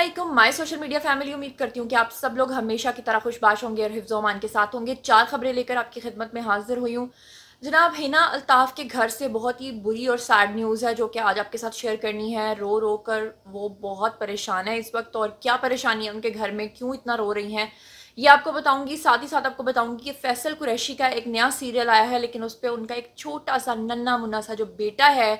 Aslam my social media family उम्मीद करती हूँ कि आप सब लोग हमेशा की तरह खुशबाश होंगे और हिफ्जोमान के साथ होंगे चार खबरें लेकर आपकी खिदमत में हाजिर हुई हूँ जनाब हिना अल्ताफ़ के घर से बहुत ही बुरी और सैड न्यूज़ है जो कि आज आपके साथ शेयर करनी है रो रो कर वो बहुत परेशान है इस वक्त और क्या परेशानी है उनके घर में क्यों इतना रो रही हैं ये आपको बताऊंगी साथ ही साथ आपको बताऊंगी कि फैसल कुरैशी का एक नया सीरियल आया है लेकिन उस पर उनका एक छोटा सा नन्ना मुन्ना सा जो बेटा है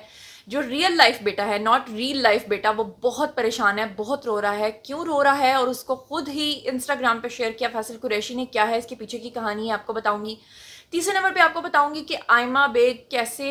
जो रियल लाइफ बेटा है नॉट रियल लाइफ बेटा वो बहुत परेशान है बहुत रो रहा है क्यों रो रहा है और उसको खुद ही इंस्टाग्राम पर शेयर किया फैसल कुरैशी ने क्या है इसके पीछे की कहानी है आपको बताऊँगी तीसरे नंबर पे आपको बताऊंगी कि आयमा बेग कैसे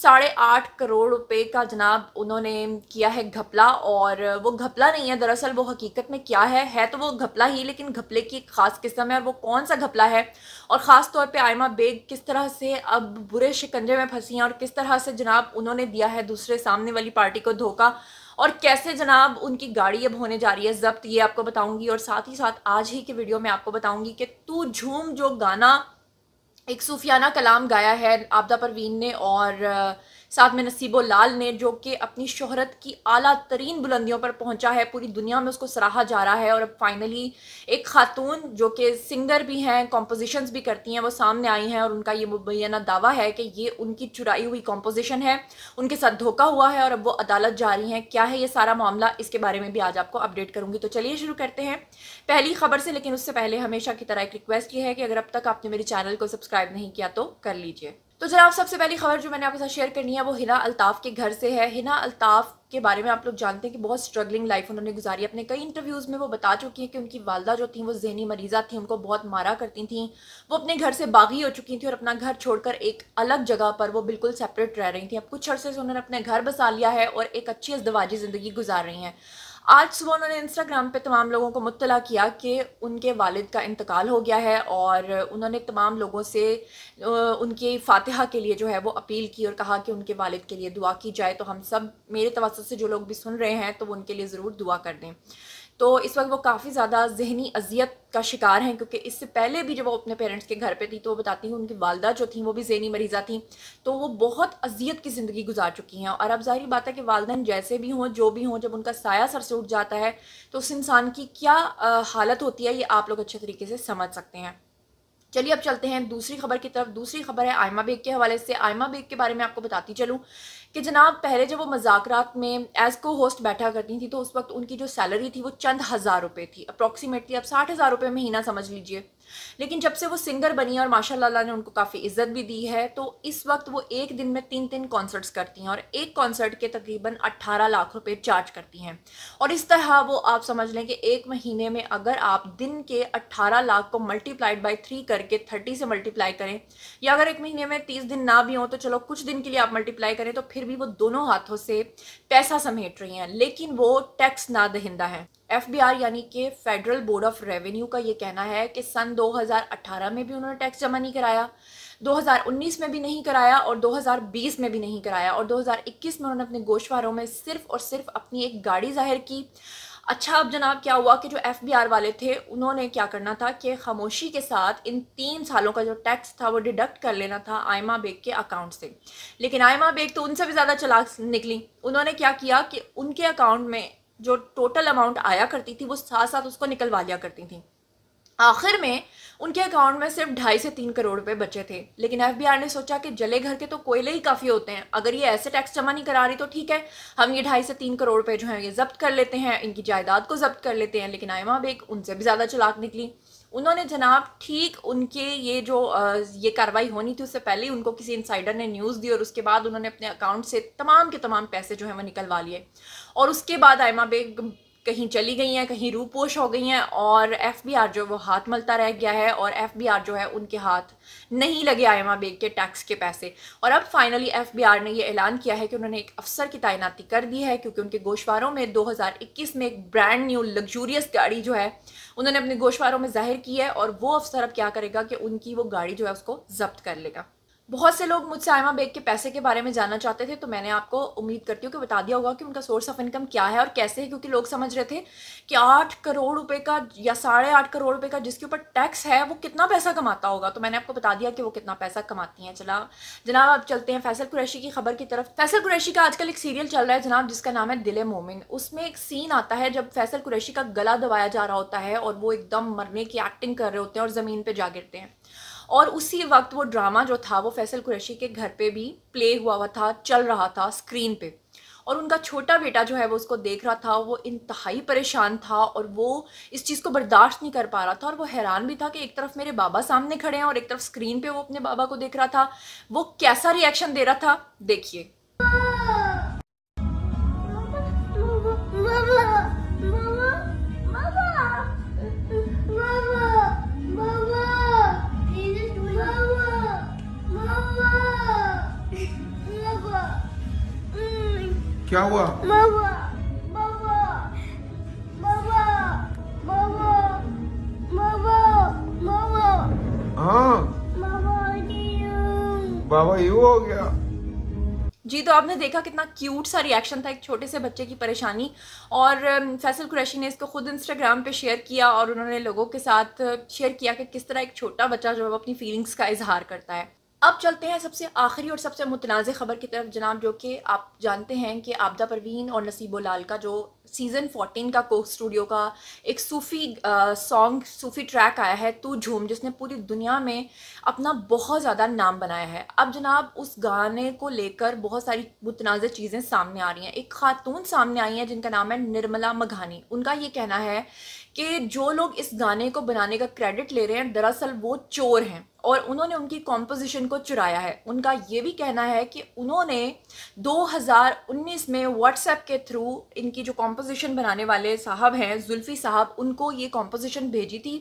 साढ़े आठ करोड़ रुपए का जनाब उन्होंने किया है घपला और वो घपला नहीं है दरअसल वो हकीकत में क्या है है तो वो घपला ही लेकिन घपले की एक ख़ास किस्म है और वो कौन सा घपला है और ख़ास तौर पे आयमा बेग किस तरह से अब बुरे शिकंजे में फंसी हैं और किस तरह से जनाब उन्होंने दिया है दूसरे सामने वाली पार्टी को धोखा और कैसे जनाब उनकी गाड़ी अब होने जा रही है जब्त ये आपको बताऊँगी और साथ ही साथ आज ही की वीडियो में आपको बताऊँगी कि तू झूम जो गाना एक सूफियाना कलाम गाया है आपदा परवीन ने और साथ में नसीबो लाल ने जो कि अपनी शोहरत की अला तरीन बुलंदियों पर पहुंचा है पूरी दुनिया में उसको सराहा जा रहा है और अब फाइनली एक खातून जो कि सिंगर भी हैं कॉम्पोजिशंस भी करती हैं वो सामने आई हैं और उनका ये मुबैना दावा है कि ये उनकी चुराई हुई कॉम्पोजिशन है उनके साथ धोखा हुआ है और अब वो अदालत जा रही हैं क्या है ये सारा मामला इसके बारे में भी आज आपको अपडेट करूँगी तो चलिए शुरू करते हैं पहली खबर से लेकिन उससे पहले हमेशा की तरह एक रिक्वेस्ट ये है कि अगर अब तक आपने मेरे चैनल को सब्सक्राइब नहीं किया तो कर लीजिए तो जनाब सबसे पहली खबर जो मैंने आपके साथ शेयर करनी है वो हिना अल्ताफ़ के घर से है हिना अल्ताफ़ के बारे में आप लोग जानते हैं कि बहुत स्ट्रगलिंग लाइफ उन्होंने गुजारी अपने कई इंटरव्यूज़ में वो बता चुकी हैं कि उनकी वालदा जो थी वो जहनी मरीज़ा थी उनको बहुत मारा करती थी वो अपने घर से बागी हो चुकी थी और अपना घर छोड़कर एक अलग जगह पर वो बिल्कुल सेपरेट रह रही थी अब कुछ अर्से से उन्होंने अपने घर बसा लिया है और एक अच्छी अजदवाजी ज़िंदगी गुजार रही हैं आज सुबह उन्होंने इंस्टाग्राम पे तमाम लोगों को मुतला किया कि उनके वालिद का इंतकाल हो गया है और उन्होंने तमाम लोगों से उनके फातिहा के लिए जो है वो अपील की और कहा कि उनके वालिद के लिए दुआ की जाए तो हम सब मेरे तवसत से जो लोग भी सुन रहे हैं तो उनके लिए ज़रूर दुआ कर दें तो इस वक्त वो काफ़ी ज़्यादा जहनी अजियत का शिकार हैं क्योंकि इससे पहले भी जब वो अपने पेरेंट्स के घर पे थी तो वो बताती हैं उनकी वालदा जो थी वो भी जहनी मरीज़ा थी तो वो बहुत अजियत की ज़िंदगी गुजार चुकी हैं और अब जाहिर बात है कि वालदेन जैसे भी हों जो भी हों जब उनका साया सर से उठ जाता है तो उस इंसान की क्या हालत होती है ये आप लोग अच्छे तरीके से समझ सकते हैं चलिए अब चलते हैं दूसरी खबर की तरफ दूसरी खबर है आयमा बेग के हवाले से आयमा बेग के बारे में आपको बताती चलूँ कि जनाब पहले जब वो मजाकरात में एज को होस्ट बैठा करती थी तो उस वक्त उनकी जो सैलरी थी वो चंद हज़ार रुपये थी अप्रॉक्सीमेटली आप साठ हज़ार रुपये महीना समझ लीजिए लेकिन जब से वो सिंगर बनी है और माशाला ने उनको काफ़ी इज्जत भी दी है तो इस वक्त वो एक दिन में तीन तीन कॉन्सर्ट्स करती हैं और एक कॉन्सर्ट के तकरीबन 18 लाख रुपए चार्ज करती हैं और इस तरह वो आप समझ लें कि एक महीने में अगर आप दिन के 18 लाख को मल्टीप्लाइड बाई थ्री करके थर्टी से मल्टीप्लाई करें या अगर एक महीने में तीस दिन ना भी हों तो चलो कुछ दिन के लिए आप मल्टीप्लाई करें तो फिर भी वो दोनों हाथों से पैसा समेट रही हैं लेकिन वो टैक्स ना दहिंदा है एफ बी आर यानी कि फेडरल बोर्ड ऑफ रेवेन्यू का ये कहना है कि सन 2018 में भी उन्होंने टैक्स जमा नहीं कराया 2019 में भी नहीं कराया और 2020 में भी नहीं कराया और 2021 में उन्होंने अपने गोशवारों में सिर्फ और सिर्फ अपनी एक गाड़ी जाहिर की अच्छा अब जनाब क्या हुआ कि जो एफ बी आर वाले थे उन्होंने क्या करना था कि खामोशी के साथ इन तीन सालों का जो टैक्स था वो डिडक्ट कर लेना था आयमा बेग के अकाउंट से लेकिन आयमा बेग तो उनसे भी ज़्यादा चलाक निकली उन्होंने क्या किया कि उनके अकाउंट में जो टोटल अमाउंट आया करती थी वो साथ साथ उसको निकलवा लिया करती थी आखिर में उनके अकाउंट में सिर्फ ढाई से तीन करोड़ रुपए बचे थे लेकिन एफ ने सोचा कि जले घर के तो कोयले ही काफ़ी होते हैं अगर ये ऐसे टैक्स जमा नहीं करा रही तो ठीक है हम ये ढाई से तीन करोड़ रुपए जो हैं ये जब्त कर लेते हैं इनकी जायदाद को जब्त कर लेते हैं लेकिन आयमा बेग उनसे भी ज़्यादा चलाक निकली उन्होंने जनाब ठीक उनके ये जो ये कार्रवाई होनी थी उससे पहले ही उनको किसी इंसाइडर ने न्यूज़ दी और उसके बाद उन्होंने अपने अकाउंट से तमाम के तमाम पैसे जो हैं वो निकलवा लिए और उसके बाद आयमा बेग कहीं चली गई हैं कहीं रूपोश हो गई हैं और एफबीआर जो वो हाथ मलता रह गया है और एफबीआर जो है उनके हाथ नहीं लगे आयमा बेग के टैक्स के पैसे और अब फाइनली एफबीआर ने ये ऐलान किया है कि उन्होंने एक अफसर की तैनाती कर दी है क्योंकि उनके गोशवारों में 2021 में एक ब्रांड न्यू लग्जूरियस गाड़ी जो है उन्होंने अपने गोशवारों में जाहिर की है और वो अफसर अब क्या करेगा कि उनकी वो गाड़ी जो है उसको जब्त कर लेगा बहुत से लोग मुझसे आयमा बेग के पैसे के बारे में जानना चाहते थे तो मैंने आपको उम्मीद करती हूँ कि बता दिया होगा कि उनका सोर्स ऑफ इनकम क्या है और कैसे है क्योंकि लोग समझ रहे थे कि आठ करोड़ रुपए का या साढ़े आठ करोड़ रुपए का जिसके ऊपर टैक्स है वो कितना पैसा कमाता होगा तो मैंने आपको बता दिया कि वो कितना पैसा कमाती हैं चला जनाब आप चलते हैं फैसल कुरैशी की खबर की तरफ फैसल कुरैशी का आजकल एक सीरियल चल रहा है जनाब जिसका नाम है दिले मोमिन उसमें एक सीन आता है जब फैसल कुरैशी का गला दबाया जा रहा होता है और वो एकदम मरने की एक्टिंग कर रहे होते हैं और ज़मीन पर जा गिरते हैं और उसी वक्त वो ड्रामा जो था वो फैसल कुरैशी के घर पे भी प्ले हुआ हुआ था चल रहा था स्क्रीन पे और उनका छोटा बेटा जो है वो उसको देख रहा था वो इंतहाई परेशान था और वो इस चीज़ को बर्दाश्त नहीं कर पा रहा था और वो हैरान भी था कि एक तरफ मेरे बाबा सामने खड़े हैं और एक तरफ स्क्रीन पे वो अपने बाबा को देख रहा था वो कैसा रिएक्शन दे रहा था देखिए क्या हुआ हाँ बाबा यू हो गया जी तो आपने देखा कितना क्यूट सा रिएक्शन था एक छोटे से बच्चे की परेशानी और um, फैसल कुरैशी ने इसको खुद इंस्टाग्राम पे शेयर किया और उन्होंने लोगों के साथ शेयर किया कि किस तरह एक छोटा बच्चा जो है अपनी फीलिंग्स का इजहार करता है अब चलते हैं सबसे आखिरी और सबसे मुतनाज़ ख़बर की तरफ जनाब जो कि आप जानते हैं कि आपदा परवीन और नसीबो लाल का जो सीज़न फोटीन का कोक स्टूडियो का एक सूफ़ी सॉन्ग सूफ़ी ट्रैक आया है तू झूम जिसने पूरी दुनिया में अपना बहुत ज़्यादा नाम बनाया है अब जनाब उस गाने को लेकर बहुत सारी मुतनाज़ चीज़ें सामने आ रही हैं एक खातून सामने आई हैं जिनका नाम है निर्मला मघानी उनका ये कहना है कि जो लोग इस गाने को बनाने का क्रेडिट ले रहे हैं दरअसल वो चोर हैं और उन्होंने उनकी कॉम्पोजिशन को चुराया है उनका ये भी कहना है कि उन्होंने 2019 में व्हाट्सएप के थ्रू इनकी जो कॉम्पोजिशन बनाने वाले साहब हैं जुल्फ़ी साहब उनको ये कॉम्पोजिशन भेजी थी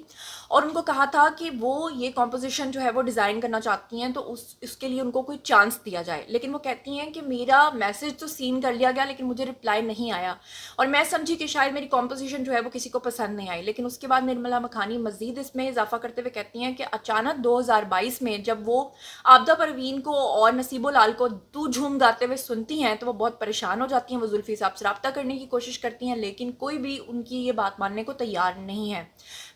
और उनको कहा था कि वो ये कॉम्पोजिशन जो है वो डिज़ाइन करना चाहती हैं तो उस उसके लिए उनको कोई चांस दिया जाए लेकिन वो कहती हैं कि मेरा मैसेज तो सीन कर लिया गया लेकिन मुझे रिप्लाई नहीं आया और मैं समझी कि शायद मेरी कॉम्पोजिशन जो है वो किसी को पसंद नहीं आई लेकिन उसके बाद निर्मला मखानी मज़ीद इसमें इजाफा करते हुए कहती हैं कि अचानक दो 2022 में जब वो आपदा परवीन को और नसीबो लाल को तू झूम गाते हुए सुनती हैं तो वो बहुत परेशान हो जाती हैं वो जुल्फी साहब से रबता करने की कोशिश करती हैं लेकिन कोई भी उनकी ये बात मानने को तैयार नहीं है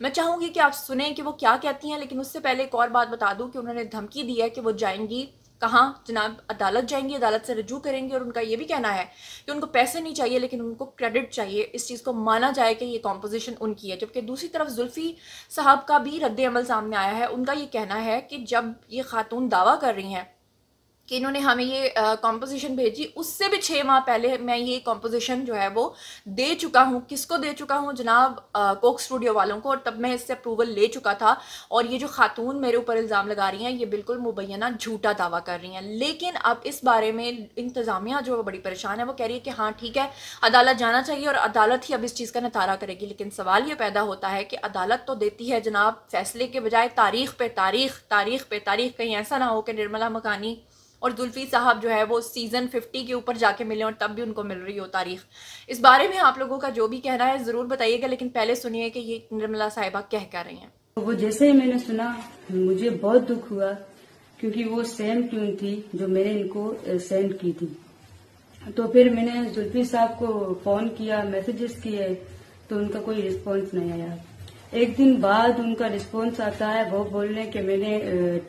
मैं चाहूँगी कि आप सुने कि वो क्या कहती हैं लेकिन उससे पहले एक और बात बता दूँ कि उन्होंने धमकी दी है कि वो जाएंगी कहाँ जनाब अदालत जाएंगी अदालत से रजू करेंगी और उनका ये भी कहना है कि उनको पैसे नहीं चाहिए लेकिन उनको क्रेडिट चाहिए इस चीज़ को माना जाए कि ये कॉम्पोजिशन उनकी है जबकि दूसरी तरफ जुल्फ़ी साहब का भी रद्द अमल सामने आया है उनका ये कहना है कि जब ये खातून दावा कर रही हैं कि इन्होंने हमें ये कॉम्पोजिशन भेजी उससे भी छः माह पहले मैं ये कॉम्पोजिशन जो है वो दे चुका हूँ किसको दे चुका हूँ जनाब कोक स्टूडियो वालों को और तब मैं इससे अप्रूवल ले चुका था और ये जो खातून मेरे ऊपर इल्ज़ाम लगा रही हैं ये बिल्कुल मुबैना झूठा दावा कर रही हैं लेकिन अब इस बारे में इंतज़ामिया जो बड़ी परेशान है वो कह रही है कि हाँ ठीक है अदालत जाना चाहिए और अदालत ही अब इस चीज़ का नतारा करेगी लेकिन सवाल ये पैदा होता है कि अदालत तो देती है जनाब फैसले के बजाय तारीख पे तारीख तारीख पे तारीख कहीं ऐसा ना हो कि निर्मला मकानी और जुल्फ़ी साहब जो है वो सीज़न फिफ्टी के ऊपर जाके मिले और तब भी उनको मिल रही हो तारीख इस बारे में आप लोगों का जो भी कहना है ज़रूर बताइएगा लेकिन पहले सुनिए कि ये निर्मला साहिबा कह क्या रही हैं वो जैसे ही मैंने सुना मुझे बहुत दुख हुआ क्योंकि वो सेम ट्यून थी जो मैंने इनको सेंड की थी तो फिर मैंने जुल्फी साहब को फ़ोन किया मैसेजेस किए तो उनका कोई रिस्पॉन्स नहीं आया एक दिन बाद उनका रिस्पॉन्स आता है वो बोल रहे कि मैंने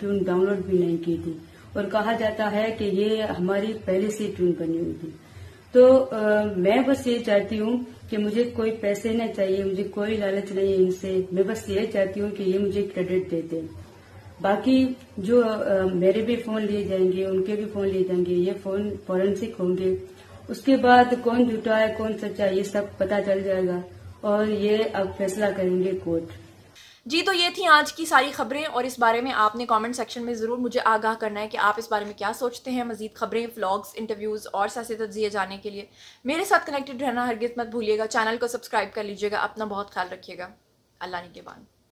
ट्यून डाउनलोड भी नहीं की थी और कहा जाता है कि ये हमारी पहले से ट्यून बनी हुई थी तो आ, मैं बस ये चाहती हूँ कि मुझे कोई पैसे नहीं चाहिए मुझे कोई लालच नहीं है इनसे मैं बस ये चाहती हूँ कि ये मुझे क्रेडिट दे दें बाकी जो आ, मेरे भी फोन लिए जाएंगे उनके भी फोन लिए जाएंगे ये फोन फॉरेंसिक होंगे उसके बाद कौन झूठा है कौन सच्चा ये सब पता चल जाएगा और ये अब फैसला करेंगे कोर्ट जी तो ये थी आज की सारी खबरें और इस बारे में आपने कमेंट सेक्शन में ज़रूर मुझे आगाह करना है कि आप इस बारे में क्या सोचते हैं मजीद खबरें व्लॉग्स इंटरव्यूज़ और सासे तजिए जाने के लिए मेरे साथ कनेक्टेड रहना हरगिज़ मत भूलिएगा चैनल को सब्सक्राइब कर लीजिएगा अपना बहुत ख्याल रखिएगा अल्लाह ने के बाद